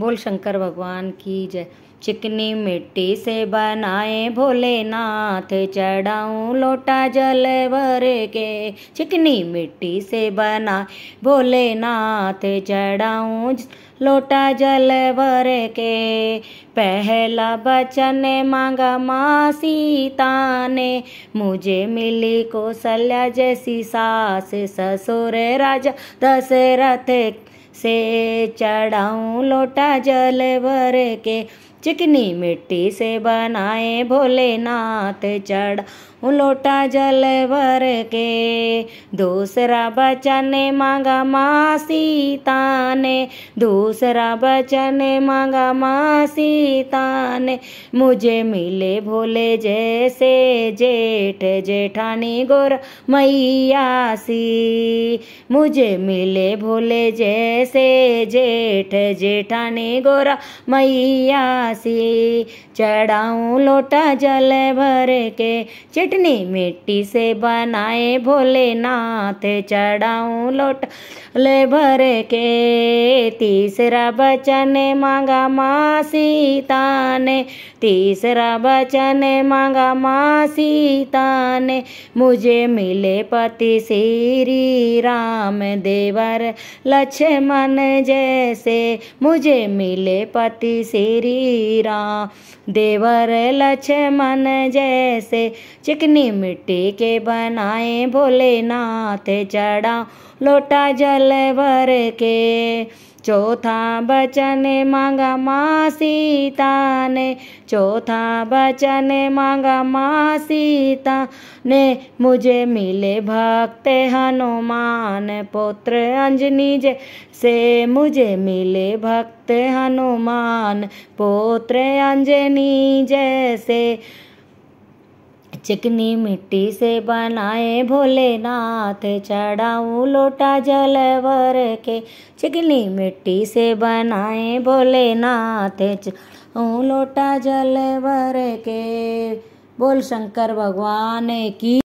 बोल शंकर भगवान की जय चिकनी मिट्टी से बनाए भोलेनाथ चढ़ाऊँ लोटा जल भर के चिकनी मिट्टी से बना भोलेनाथ चढ़ाऊँ लोटा जल भर के पहला बचन मांगा माँ सीता ने मुझे मिली कौशल्या जैसी सास ससुर राजा दशरथ से चढ़ाऊँ लोटा जल भर के चिकनी मिट्टी से बनाए भोलेनाथ चढ़ा लोटा जल भर के दूसरा बचन मांगा माँ सीता ने दूसरा बचन मांगा माँ सीता ने मुझे मिले भोले जैसे जेठ जेठानी गोर मैया सी मुझे मिले भोले जैसे जेठ जेठानी गोरा मैया प्यासी चढ़ाऊँ लोटा जल भर के चटनी मिट्टी से बनाए भोलेनाथ चढ़ाऊँ लोटा ले भर के तीसरा बचन मांगा माँ सीता ने तीसरा बचन मांगा माँ सीता ने मुझे मिले पति श्री राम देवर लक्ष्मण जैसे मुझे मिले पति श्री राम देवर लक्ष्मण जैसे चिकनी मिट्टी के बनाए भोलेनाथ चढ़ा लोटा जल भर के चौथा बचन मांगा माँ सीता ने चौथा बचन मांगा माँ सीता ने मुझे मिले भक्त हनुमान पुत्र अंजनी जे से मुझे मिले भक्त हनुमान पुत्र अंजनी जैसे चिकनी मिट्टी से बनाए भोलेनाथ चढ़ाऊँ लोटा भर के चिकनी मिट्टी से बनाए भोलेनाथ चढ़ाऊँ लोटा जल भर के बोल शंकर भगवान की